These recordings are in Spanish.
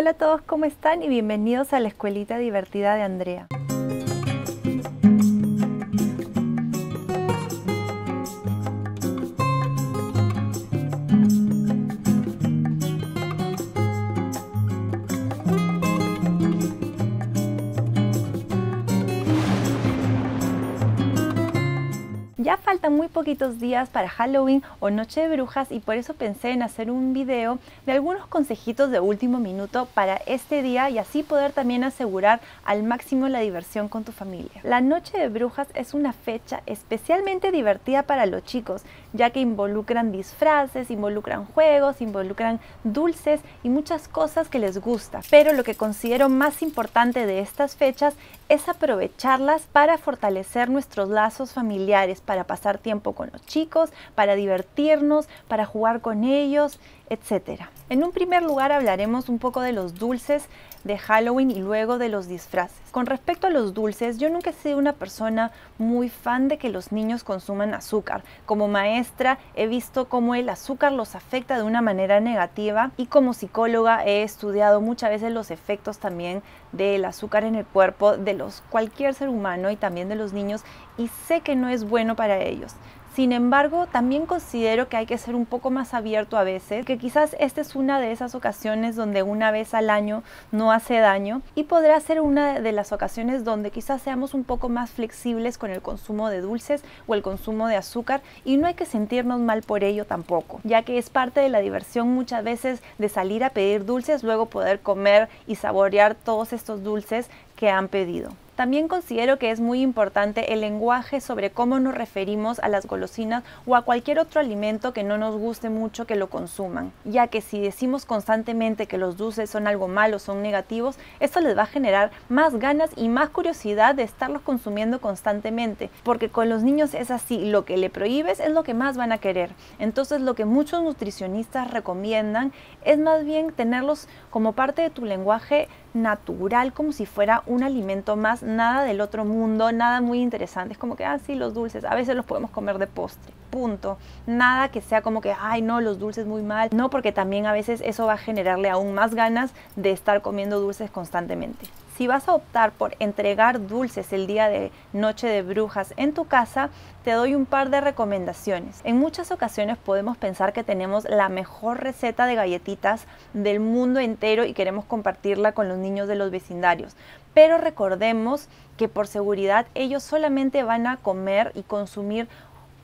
Hola a todos, ¿cómo están? Y bienvenidos a la Escuelita Divertida de Andrea. ya faltan muy poquitos días para Halloween o Noche de Brujas y por eso pensé en hacer un video de algunos consejitos de último minuto para este día y así poder también asegurar al máximo la diversión con tu familia. La Noche de Brujas es una fecha especialmente divertida para los chicos, ya que involucran disfraces, involucran juegos, involucran dulces y muchas cosas que les gusta. Pero lo que considero más importante de estas fechas es aprovecharlas para fortalecer nuestros lazos familiares, para pasar tiempo con los chicos, para divertirnos, para jugar con ellos, etcétera. En un primer lugar hablaremos un poco de los dulces de Halloween y luego de los disfraces. Con respecto a los dulces, yo nunca he sido una persona muy fan de que los niños consuman azúcar. Como maestra he visto cómo el azúcar los afecta de una manera negativa y como psicóloga he estudiado muchas veces los efectos también del azúcar en el cuerpo de los cualquier ser humano y también de los niños y sé que no es bueno para ellos. Sin embargo, también considero que hay que ser un poco más abierto a veces, que quizás esta es una de esas ocasiones donde una vez al año no hace daño y podrá ser una de las ocasiones donde quizás seamos un poco más flexibles con el consumo de dulces o el consumo de azúcar y no hay que sentirnos mal por ello tampoco, ya que es parte de la diversión muchas veces de salir a pedir dulces, luego poder comer y saborear todos estos dulces que han pedido. También considero que es muy importante el lenguaje sobre cómo nos referimos a las golosinas o a cualquier otro alimento que no nos guste mucho que lo consuman, ya que si decimos constantemente que los dulces son algo malo, son negativos, esto les va a generar más ganas y más curiosidad de estarlos consumiendo constantemente, porque con los niños es así, lo que le prohíbes es lo que más van a querer. Entonces lo que muchos nutricionistas recomiendan es más bien tenerlos como parte de tu lenguaje natural, como si fuera un alimento más, nada del otro mundo, nada muy interesante. Es como que, ah, sí, los dulces, a veces los podemos comer de postre, punto. Nada que sea como que, ay, no, los dulces muy mal. No, porque también a veces eso va a generarle aún más ganas de estar comiendo dulces constantemente. Si vas a optar por entregar dulces el día de Noche de Brujas en tu casa, te doy un par de recomendaciones. En muchas ocasiones podemos pensar que tenemos la mejor receta de galletitas del mundo entero y queremos compartirla con los niños de los vecindarios. Pero recordemos que por seguridad ellos solamente van a comer y consumir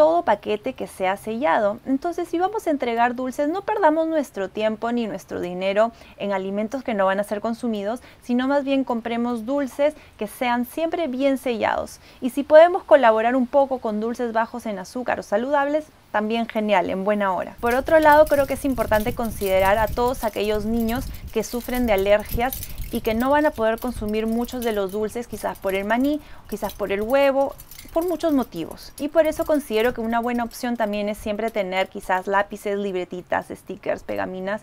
todo paquete que sea sellado. Entonces, si vamos a entregar dulces, no perdamos nuestro tiempo ni nuestro dinero en alimentos que no van a ser consumidos, sino más bien compremos dulces que sean siempre bien sellados. Y si podemos colaborar un poco con dulces bajos en azúcar o saludables, también genial, en buena hora. Por otro lado, creo que es importante considerar a todos aquellos niños que sufren de alergias y que no van a poder consumir muchos de los dulces, quizás por el maní, quizás por el huevo por muchos motivos y por eso considero que una buena opción también es siempre tener quizás lápices, libretitas, stickers, pegaminas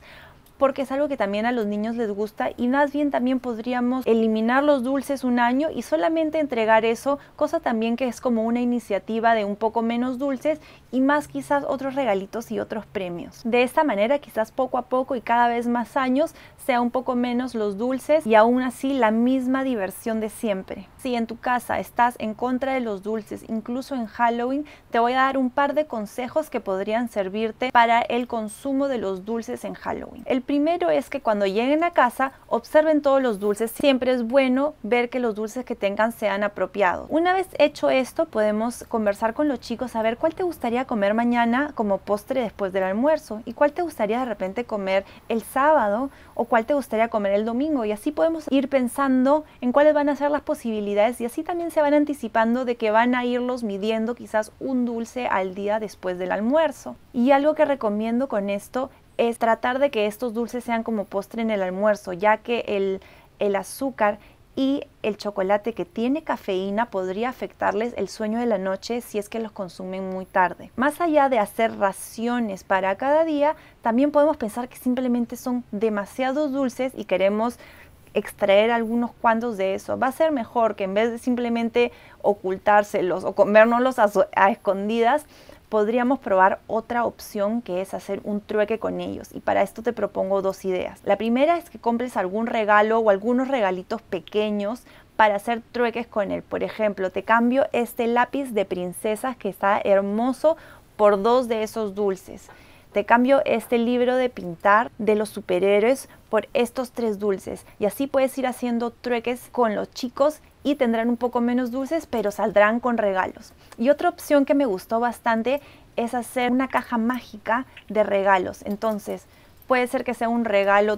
porque es algo que también a los niños les gusta y más bien también podríamos eliminar los dulces un año y solamente entregar eso, cosa también que es como una iniciativa de un poco menos dulces y más quizás otros regalitos y otros premios. De esta manera quizás poco a poco y cada vez más años sea un poco menos los dulces y aún así la misma diversión de siempre. Si en tu casa estás en contra de los dulces, incluso en Halloween, te voy a dar un par de consejos que podrían servirte para el consumo de los dulces en Halloween. El primero es que cuando lleguen a casa observen todos los dulces. Siempre es bueno ver que los dulces que tengan sean apropiados. Una vez hecho esto podemos conversar con los chicos a ver cuál te gustaría comer mañana como postre después del almuerzo y cuál te gustaría de repente comer el sábado o cuál te gustaría comer el domingo. Y así podemos ir pensando en cuáles van a ser las posibilidades y así también se van anticipando de que van a irlos midiendo quizás un dulce al día después del almuerzo. Y algo que recomiendo con esto es tratar de que estos dulces sean como postre en el almuerzo, ya que el, el azúcar y el chocolate que tiene cafeína podría afectarles el sueño de la noche si es que los consumen muy tarde. Más allá de hacer raciones para cada día, también podemos pensar que simplemente son demasiados dulces y queremos extraer algunos cuantos de eso. Va a ser mejor que en vez de simplemente ocultárselos o comérnoslos a escondidas, podríamos probar otra opción que es hacer un trueque con ellos y para esto te propongo dos ideas. La primera es que compres algún regalo o algunos regalitos pequeños para hacer trueques con él. Por ejemplo, te cambio este lápiz de princesas que está hermoso por dos de esos dulces. Te cambio este libro de pintar de los superhéroes por estos tres dulces y así puedes ir haciendo trueques con los chicos y tendrán un poco menos dulces pero saldrán con regalos. Y otra opción que me gustó bastante es hacer una caja mágica de regalos. Entonces puede ser que sea un regalo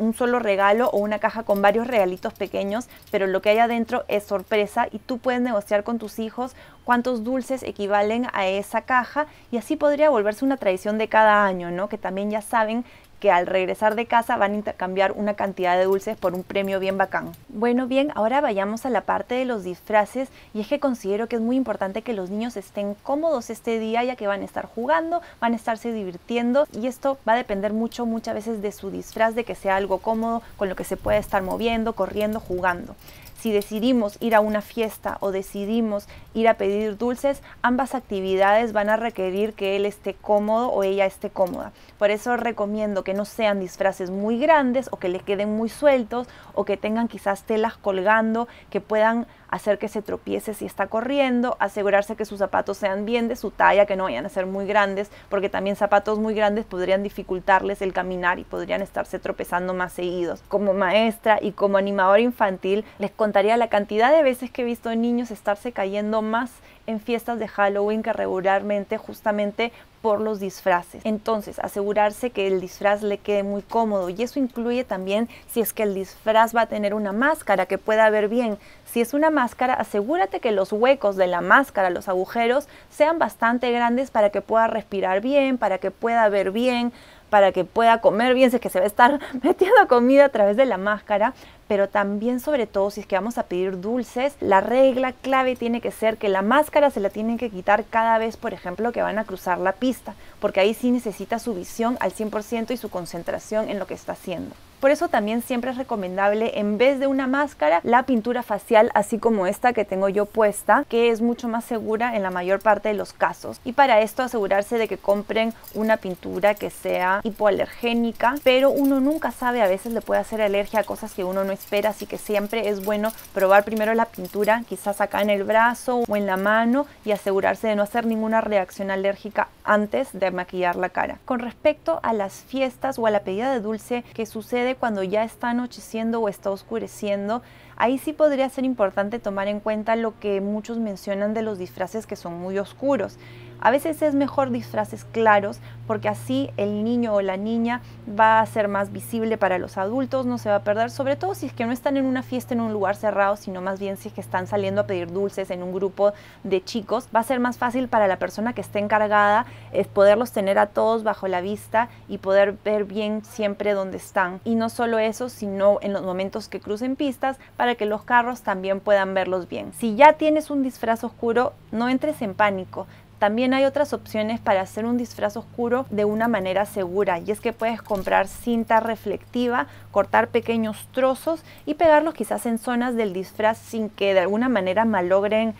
un solo regalo o una caja con varios regalitos pequeños, pero lo que hay adentro es sorpresa y tú puedes negociar con tus hijos cuántos dulces equivalen a esa caja y así podría volverse una tradición de cada año, ¿no? Que también ya saben que al regresar de casa van a intercambiar una cantidad de dulces por un premio bien bacán. Bueno, bien, ahora vayamos a la parte de los disfraces y es que considero que es muy importante que los niños estén cómodos este día ya que van a estar jugando, van a estarse divirtiendo y esto va a depender mucho muchas veces de su disfraz, de que sea algo cómodo, con lo que se pueda estar moviendo, corriendo, jugando si decidimos ir a una fiesta o decidimos ir a pedir dulces, ambas actividades van a requerir que él esté cómodo o ella esté cómoda. Por eso recomiendo que no sean disfraces muy grandes o que le queden muy sueltos o que tengan quizás telas colgando que puedan hacer que se tropiece si está corriendo, asegurarse que sus zapatos sean bien de su talla, que no vayan a ser muy grandes, porque también zapatos muy grandes podrían dificultarles el caminar y podrían estarse tropezando más seguidos. Como maestra y como animadora infantil, les contaría la cantidad de veces que he visto niños estarse cayendo más en fiestas de Halloween que regularmente justamente por los disfraces. Entonces, asegurarse que el disfraz le quede muy cómodo y eso incluye también si es que el disfraz va a tener una máscara que pueda ver bien, si es una máscara, asegúrate que los huecos de la máscara, los agujeros, sean bastante grandes para que pueda respirar bien, para que pueda ver bien, para que pueda comer bien, si es que se va a estar metiendo comida a través de la máscara, pero también sobre todo si es que vamos a pedir dulces, la regla clave tiene que ser que la máscara se la tienen que quitar cada vez, por ejemplo, que van a cruzar la pista, porque ahí sí necesita su visión al 100% y su concentración en lo que está haciendo. Por eso también siempre es recomendable, en vez de una máscara, la pintura facial, así como esta que tengo yo puesta, que es mucho más segura en la mayor parte de los casos. Y para esto asegurarse de que compren una pintura que sea hipoalergénica, pero uno nunca sabe, a veces le puede hacer alergia a cosas que uno no espera, así que siempre es bueno probar primero la pintura, quizás acá en el brazo o en la mano y asegurarse de no hacer ninguna reacción alérgica antes de maquillar la cara. Con respecto a las fiestas o a la pedida de dulce que sucede cuando ya está anocheciendo o está oscureciendo, Ahí sí podría ser importante tomar en cuenta lo que muchos mencionan de los disfraces que son muy oscuros. A veces es mejor disfraces claros porque así el niño o la niña va a ser más visible para los adultos, no se va a perder, sobre todo si es que no están en una fiesta en un lugar cerrado, sino más bien si es que están saliendo a pedir dulces en un grupo de chicos, va a ser más fácil para la persona que esté encargada es eh, poderlos tener a todos bajo la vista y poder ver bien siempre dónde están. Y no solo eso, sino en los momentos que crucen pistas para que los carros también puedan verlos bien. Si ya tienes un disfraz oscuro, no entres en pánico. También hay otras opciones para hacer un disfraz oscuro de una manera segura y es que puedes comprar cinta reflectiva, cortar pequeños trozos y pegarlos quizás en zonas del disfraz sin que de alguna manera malogren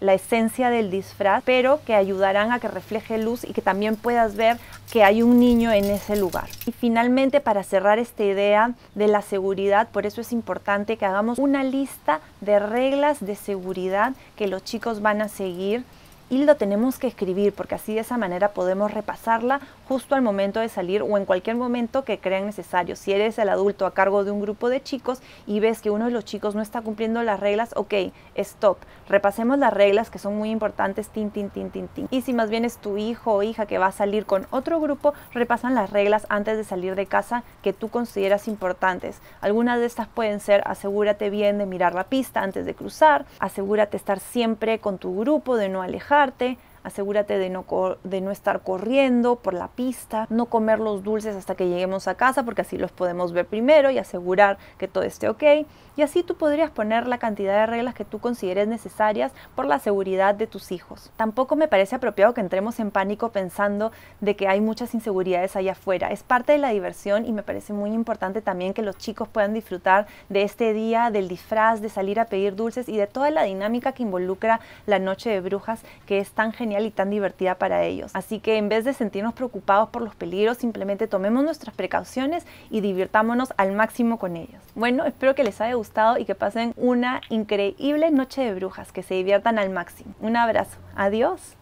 la esencia del disfraz, pero que ayudarán a que refleje luz y que también puedas ver que hay un niño en ese lugar. Y finalmente, para cerrar esta idea de la seguridad, por eso es importante que hagamos una lista de reglas de seguridad que los chicos van a seguir y lo tenemos que escribir porque así de esa manera podemos repasarla justo al momento de salir o en cualquier momento que crean necesario. Si eres el adulto a cargo de un grupo de chicos y ves que uno de los chicos no está cumpliendo las reglas, ok, stop, repasemos las reglas que son muy importantes, tin, tin, tin, tin, tin. Y si más bien es tu hijo o hija que va a salir con otro grupo, repasan las reglas antes de salir de casa que tú consideras importantes. Algunas de estas pueden ser asegúrate bien de mirar la pista antes de cruzar, asegúrate estar siempre con tu grupo, de no alejar arte asegúrate de no, de no estar corriendo por la pista, no comer los dulces hasta que lleguemos a casa porque así los podemos ver primero y asegurar que todo esté ok. Y así tú podrías poner la cantidad de reglas que tú consideres necesarias por la seguridad de tus hijos. Tampoco me parece apropiado que entremos en pánico pensando de que hay muchas inseguridades allá afuera. Es parte de la diversión y me parece muy importante también que los chicos puedan disfrutar de este día, del disfraz, de salir a pedir dulces y de toda la dinámica que involucra la noche de brujas que es tan genial y tan divertida para ellos. Así que en vez de sentirnos preocupados por los peligros, simplemente tomemos nuestras precauciones y divirtámonos al máximo con ellos. Bueno, espero que les haya gustado y que pasen una increíble noche de brujas, que se diviertan al máximo. Un abrazo, adiós.